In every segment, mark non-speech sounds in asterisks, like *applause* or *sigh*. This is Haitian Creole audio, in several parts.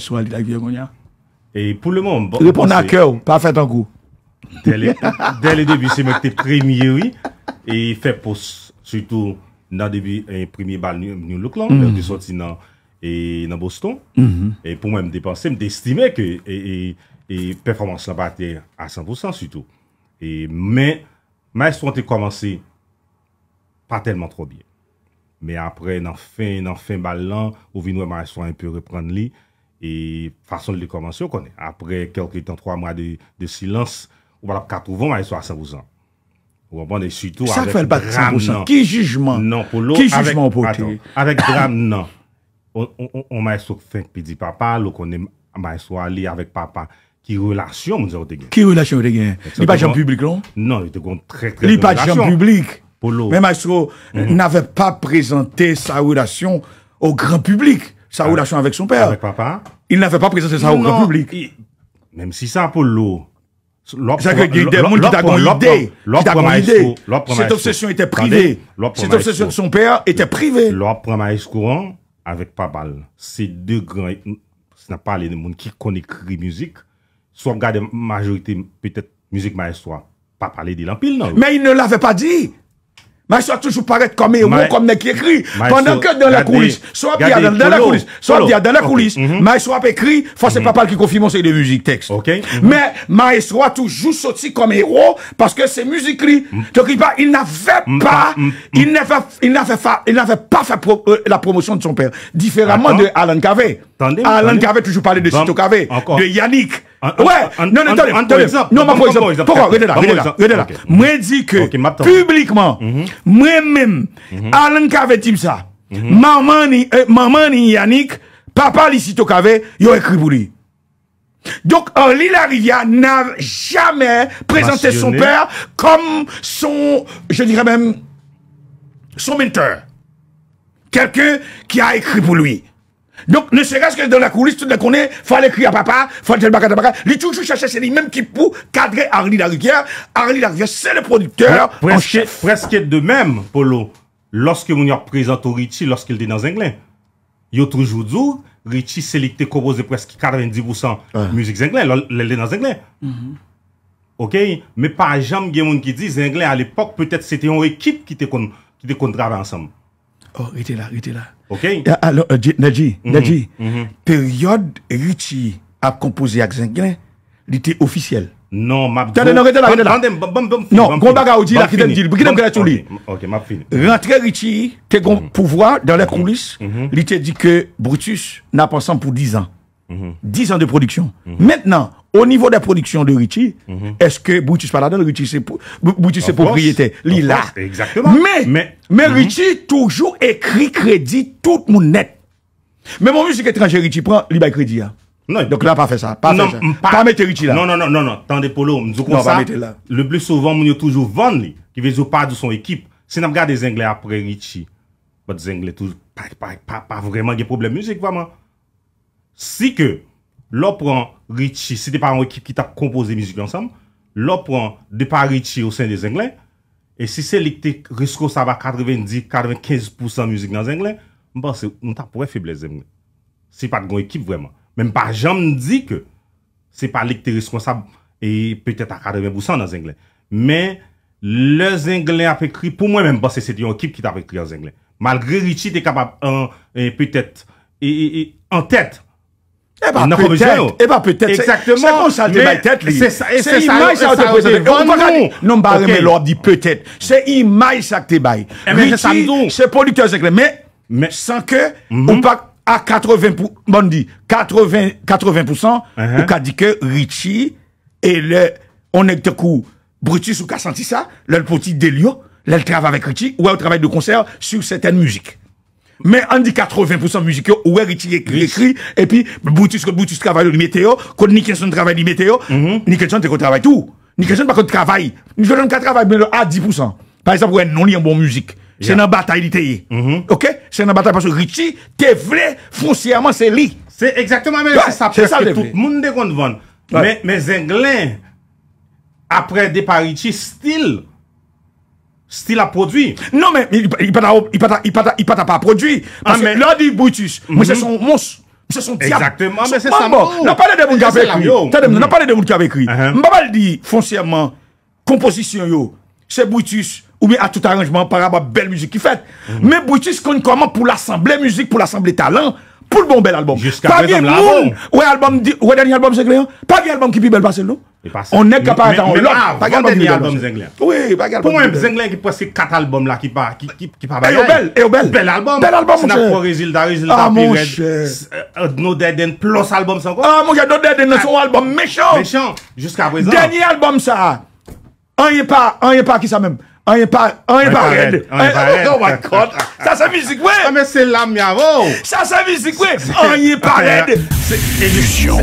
Sou Alidak Vyagonya? E pou le moun... Bon, Repon nan kèw, pa fè tan kou. Dèl le debi, se mèk te premyewi, e fè pos, sütou, nan debi, en premye bal nou luk lan, nou di soti nan Boston, mm-hmm. e pou mèm de panse, mèm de estime ke e performans la batè a 100% sütou. E mè, ma estouan te komanse pa telman tro biye. Mè apre nan fin, nan fin bal lan, ou vin wè ma estouan, mèm te repran li, E fason li konvansyon konen. Apre ke okritan 3 mwa de silans, wala katouvan ma eswa sa wouzan. Wabande syoutou... Sa fwen pati sa wouzan? Ki jujman? Non, Polo. Ki jujman wapote? Awek dram nan. On ma eswa fwen pi di papa, lo konen ma eswa li avek papa. Ki relasyon mou de gen? Ki relasyon mou de gen? Li pati jan publik lon? Non, li te kon tre tre relasyon. Li pati jan publik? Polo. Men ma mm-hmm. eswa nave pa prezante sa relasyon ou gran publik. sa relation avec son père. Avec papa. Il n'avait pas présenté ça au public. Même si ça, pour l'eau. C'est que des gens qui idée. Cette obsession était privée. Cette obsession de son père était privée. L'opera prend avec papa. C'est deux grands, n'a pas les gens qui connaissent musique. Soit la majorité, peut-être musique maestro, pas parler de l'empile, non? Mais il ne l'avait pas dit mais soit toujours paraître comme héros, comme mec qui écrit. Pendant que dans la coulisse, soit bien dans la coulisse, soit bien dans la coulisse, mhm. mais a écrit, forcément mhm. pas qui confirme c'est de musique texte. Mhm. Mais Maestro a toujours sorti comme héros parce que c'est musique là il n'avait pas, il n'avait pas fait euh, la promotion de son père, différemment de Alan Cavey. Alan qui avait toujours parlé de Sito Kave. de Yannick. Ouais, non, attendez, attendez. Non, ma exemple. Pourquoi Regardez là, regardez là. Moi, dis que, publiquement, mhm. moi-même, mhm. Alan qui avait dit ça, mhm. euh, maman ni, Yannick, papa ni Sito ils yo écrit pour lui. Donc, Lila Rivia n'a jamais présenté son père comme son, je dirais même, son mentor. Quelqu'un qui a écrit pour lui. Donc, ne serait-ce que dans la coulisse, tout le monde connaît, fallait crier à papa, fallait le bacat à Il toujours cherché, c'est lui-même qui pour cadrer Harley Larivière. Harley Larivière, c'est le producteur. presque, chef. presque de même, Polo, lorsque vous a présenté Richie, lorsqu'il était dans Anglais, il a toujours dit, Richie qui composé presque 90% musique anglaise, il dans Anglais. Mm-hmm. Ok? Mais pas jamais il y a des gens qui disent, Anglais, à l'époque, peut-être c'était une équipe qui était contre travaillait ensemble. Oh, était là, était là. OK. Alors, euh, Nadji, mhm. Nadji, mhm. période Richie a composé avec Zinglin, il était officiel. Non, ma fille. non, non, non, Non, non, non, non, non, non, non, non, non, OK, m'a non, non, non, pouvoir dans les mhm. coulisses, il non, dit que Brutus n'a pas non, pour 10 ans. 10 ans de production. Maintenant, Au nivou de produksyon de Ritchie, eske Boutis Paladon, Boutis se propriété, li la. Mais mhm. Ritchie toujou ekri kredi tout moun net. Mè moun mè sik etranjè Ritchie pran, li bay kredi ya. Donk nan pa fè sa. Non, non, non, non, non tande Polo, mzou kon sa, le blè souvan moun yo toujou vann li, ki vè jou pa di son ekip. Se nan mga de zengle apre Ritchie, mwen de zengle toujou, pa vreman gen probleme mouzik vaman. Si ke, Lo pran Richie, se de pa an ekip ki tap kompoze mizik ansam, lo pran de pa Richie ou sen de Zenglen, e se se li te reskonsaba 90-95% mizik nan Zenglen, mba se, mta pou e feble Zenglen. Se pat kon ekip vreman. Men pa janm di ke, se pa li te reskonsaba e petet a 80% nan Zenglen. Men, le Zenglen a fe kri, pou mwen mwen mba se se di an ekip ki tap fe kri an Zenglen. Malgre Richie te kapab an, e petet, e en e, tet, Et eh ben, non, peut-être. et eh ben, peut-être. Exactement. C'est comme ça, c'est ma tête, C'est ça, c'est image, ça, On Non, pas mais l'ordre dit peut-être. C'est image, eh ben, ça, que bail mais C'est producteur, c'est Mais, mais sans que, mhm. ou pas, à 80 pour, bon dit 80 80% ou qu'a dit que Richie et le on est coup Brutus ou qu'a senti ça le petit délio le travail avec Richie ou elle travaille de concert sur certaines musiques Mè an di 80% mouzik yo, ouè Richie l'ekri, epi boutis kote boutis travay yo li mete yo, kote ni kensyon travay li mete yo, mhm. ni kensyon te kote travay tou. Ni kensyon pa kote travay. Ni kensyon kote travay mè lo a 10%. Par exemple, ouè, non li yon bon mouzik. Se nan batay li te ye. Ok? Se nan batay pa sou Richie, te vle, frousiyaman se li. Se ekzaktman mè, se sa prefke tout moun de konde vane. Mè zenglen, apre depa Richie, still, sti la prodwi. Non men, ipata pa prodwi, parce que l'on dit Boutis, mwen se son mons, se son tiap, se son mons, nan pale de moun kavekri, nan pale de moun kavekri. Uh-huh. Mbaba l di foncièmman, komposisyon yo, se Boutis, ou mi a tout arrangement para ba bel mouzik ki fet, men mhm. Boutis kon konman pou l'assemble mouzik, pou l'assemble talan, pou l bon bel alboum. Juska mwen nan moun. Juska mwen nan moun. Ouè alboum, ouè den yon alboum se kreyon? Pag yon alboum ki On est capable d'en l'autre. Pas album Zengler. Hein. Oui, pas album. Pour moi, Zenglen qui passe quatre albums là qui pas qui qui pas bel. Et bel. Bel album. Bel album. C'est un résultat résultat Ah mon cher. Euh, no Dead plus album ça encore. Ah mon cher, No Dead ah. son album méchant. Méchant jusqu'à présent. Dernier album ça. On est pas on est pas qui ça même. On est pas, on est pas Red. Eh, *laughs* oh my God. Ça, c'est musique, ouais. Ah, mais c'est l'âme, yavou. Oh. Ça, c'est musique, ouais. On est pas *laughs* Red. C'est illusion.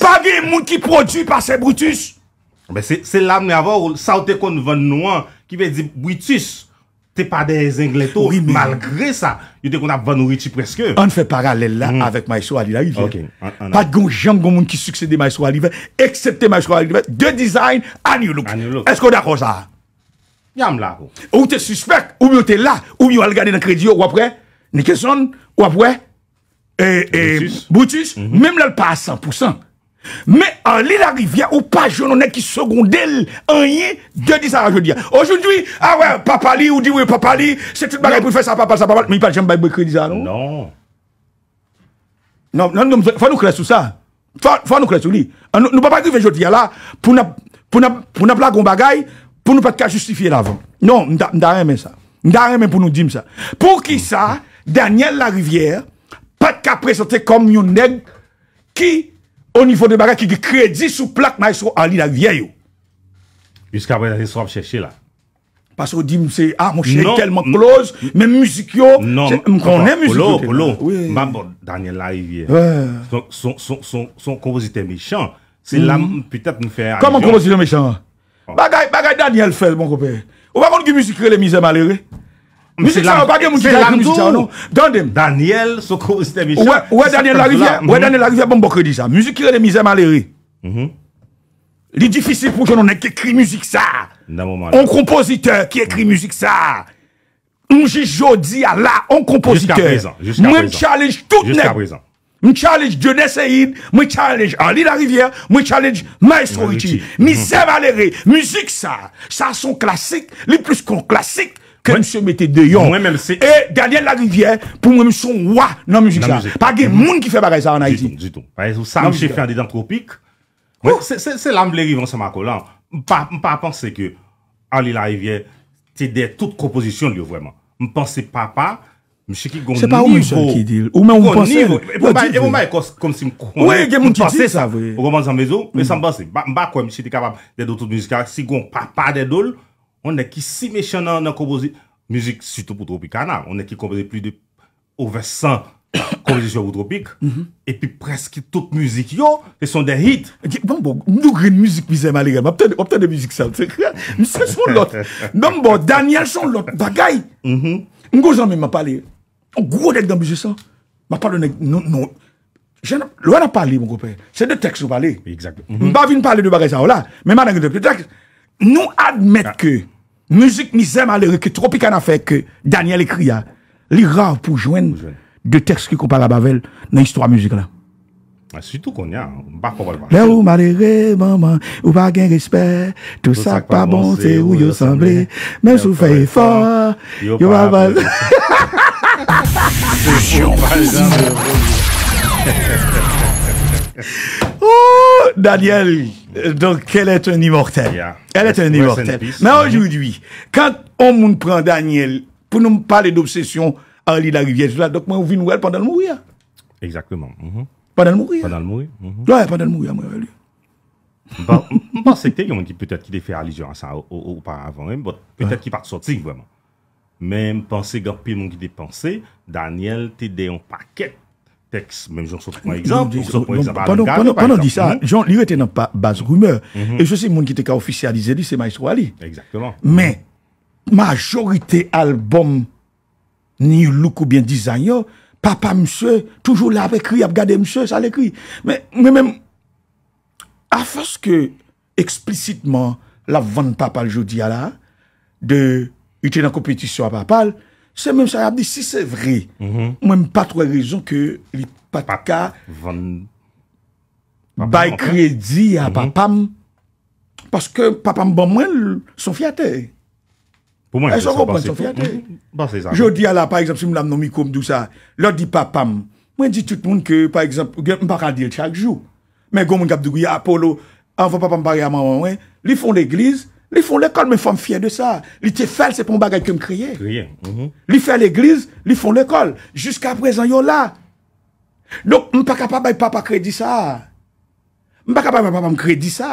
Pagye moun ki produ pa se Brutus Se lam mi avor sa ou te kon vannouan Ki ve di Brutus Te pa de Zengleto Malgre sa, yo te kon ap vannou Ritchie preske An fe paralel la avèk Maestro Ali Laivè Pat goun jamb goun moun ki suksede Maestro Ali Laivè Eksepte Maestro Ali Laivè De design, an yon louk Esko da kosa? Ou te suspect, ou mi ou te la Ou mi ou al gane nan kredi yo wapre Ni keson, wapre Brutus, mèm lal pa a 100% Mè an lè la rivière ou pa jounonèk ki secondèl an yè de disara joudia. Ojoudwi, a ah wè, papali ou di wè papali se tout bagay pou fè sa papal sa papal mè y pa jèm bèk bèk kredi sa. Nan, fò an nou kresou sa. Fò an nou kresou li. Nou pa bagay pou fè joudia la pou nou patka justifiè lavan. Non, nou da rè men sa. Nou da rè men pou nou dim sa. Pou ki sa, Daniel la rivière patka presentè koumyounèk ki On y fonde bagay ki ki kredi sou plak ma y so Ali la vieyo. Jiska wè y la se som chèche la. Pas wè di mse, a mwen chèche, mwen kloz, mwen musikyo, mwen konen musikyo. Bolo, bolo, mwen mwen Daniel la vieyo. Son kompozite mechand, se la mwen pètèp mwen fè a yon. Koman kompozite mechand? Bagay Daniel fèl, mwen kopè. Ou bagay mwen ki musikyo le mizè malère? Muzik sa yon bagen moun di la mouzik sa anou Daniel, Soko, Ustè Bichan Ouè Daniel Larivière, ouè Daniel Larivière Mouzik ki re de mizè maléré Li difisif pou jounon Nè ki ekri mouzik sa On kompoziteur ki ekri mouzik sa Moujijou di a la On kompoziteur Moun chalèj tout nè Moun chalèj de Nesséine Moun chalèj Ali Larivière Moun chalèj Maestro Riti Mizè maléré, mouzik sa Sa son klasik, li plus kon klasik Mwen se mette deyon Mwen mwen se E, Daniel Larivier Pou mwen mwen son wak nan muzika Nan muzika Pa gen moun ki fe ba reza an Haiti Ziton, ziton Sa mwen se fè an de dan tropik Mwen se lam le rivan sa mako lan Mwen pa panse ke Ali Larivier Te de tout proposition li yo vweman Mwen panse pa pa Mwen se ki goun nivou Se pa ou mwen se ki dil Ou mwen mwen panse Ou mwen nivou E mwen baye kon si mwen Ou mwen mwen ki dil sa Ou mwen zan mezo Mwen san panse Mwen ba kwen mwen se te kabab De do tout muzika Si On ne ki si mechon nan kompozi. Muzik sitou boutropik anan. On ne ki kompozi pli de over 100 kompozisyon *coughs* boutropik. Mm-hmm. E pi preski tout muzik yo. E son de hit. Di, bon bon, mdou gri de muzik mizè maligè. M ap ten de muzik sa. M se son lot. Non bon, dan yal son lot. Bagay. M mm-hmm. gojan men m ap pale. O, gwo dek dan muzik sa. M ap pale nek. Non, non. Jè nan, lwa nan pale mou gopè. Se de tekso pale. Exact. M ba vin pale de bagay sa ou la. Men man an gen de tekso. Nou admèt ke... Ah. Musique misère malheureux que Tropicana fait que Daniel écrit à hein. rare pour joindre deux textes qui comparent à Bavel dans l'histoire musique là. Ah, surtout qu'on y a, hein. on pas comprendre. Mais où malheureux, maman, ou pas gain respect, tout ça pas bon, c'est où il semblé, même si vous faites effort, pas mal. *laughs* Daniel, donc, elle est un immortel. Elle est un immortel. Mais aujourd'hui, quand on me prend Daniel, pour nous parler d'obsession, à l'île de la rivière, là, donc, moi, on vit nouvelle pendant le mourir. Exactement. Mhm. Pendant le mourir. Pendant le mourir. Mhm. Oui, pendant le mourir, moi, lui. Je pense que c'était qui peut-être qu'il a fait allusion à ça auparavant, hein, peut-être qu'il part sortir vraiment. Mais je pense que qui pensées. Daniel, t'es un paquet texte, même Jean sors pas exemple. que je dit ça. Jean, lui était dans pas base rumeur. Mhm. Et je sais, mon qui était officialisé, lui, c'est Maestro Ali. Exactement. Mais, majorité album, ni look ou bien yo, papa monsieur, toujours là avec lui, à regarder monsieur, ça l'écrit. Mais, mais même, à force que, explicitement, la vente papa le là à la, de, il était dans compétition à papa, Se mèm sa ap di, si se vre, mhm. mèm pa troye rizon ke li pataka bay kredi a mhm. papam, paske papam ban mwen son fiatè. Po mwen, se sa pasif. Je di ala, par exemple, si mèm la mnomi koum dousa, lò di papam, mwen di tout moun ke, par exemple, mwen pa kandil chak jou, mèm goun mwen gap dougou ya Apollo, anvo papam bari a mwen, li fon l'eglise, Li foun l'ekol, men fòm fye de sa. Li te fèl, se pon bagay ke m kriye. Li fè l'eglize, li foun l'ekol. Juska prezen yon la. Donk, m pa kapabay papa kredi sa. M pa kapabay papa m kredi sa.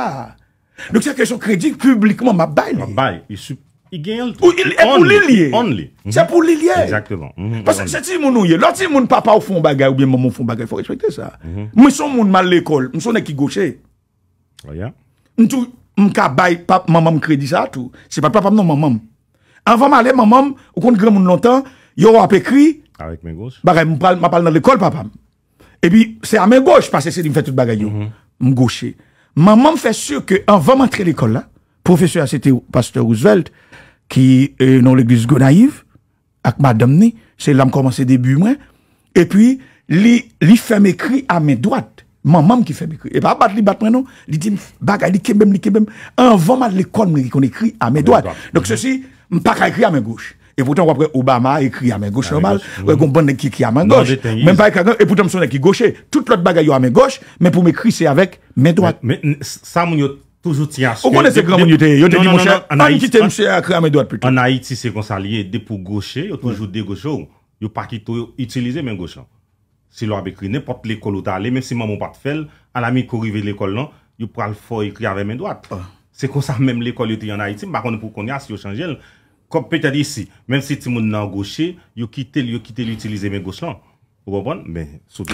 Donk, se krejson kredi, publikman, m bay li. M bay, yi gen yon tou. Ou, yi pou li liye. Se pou li liye. Exactement. Mhm. Pasè, se ti moun ou ye, lò ti moun papa ou foun bagay, ou bien moun foun bagay, fò respekte sa. M mhm. son moun man l'ekol, m son ek ki goche. Oh, M ka bay pap mamam kredi sa tou. Se pa papam nan mamam. An vaman ale mamam, ou konti gran moun lontan, yo wap ekri. Awek men gos. M apal nan l'ekol papam. E pi, se a men gos, pa se se li m fè tout bagay yo. M mm-hmm. goshe. Mamam fè sur ke an vaman tre l'ekol la. Profesor a sete Pastor Roosevelt, ki euh, nan l'Eglise Gonaive, ak ma damni, se la m komanse debu mwen. E pi, li fè men ekri a men doat. Man mam ki fe mi kri. E pa bat li bat prenon, li di bagay li kem bem, li kem bem. An van mal le kon mi ki kon e kri a men doat. Donk se si, mpa ka ekri a men goch. E poutan wapre Obama e kri a men goch normal. Ou e kon bonnen ki ekri a men goch. Mpa e kakon, e poutan msonen ki goche. Tout plot bagay yo a men goch, men pou me kri se avek men doat. Men, sa moun yo toujou ti aske. O konen se kran moun yo te ye. Non, non, non, yo te di mouche, an ki te mouche a kri a men doat poutan. An a iti se kon sa liye, de pou goche, yo toujou de go si l'on a écrit n'importe l'école où tu allé, même si maman pas fait, à la mi arrive l'école non, il prend le fort écrit avec mes doigts. Ah. C'est comme ça même l'école était en Haïti, par contre pour qu'on y a si on change comme peut-être ici, même si tu tout le monde est gaucher, il quitte l'utiliser mes gauches là. Vous comprenez Mais surtout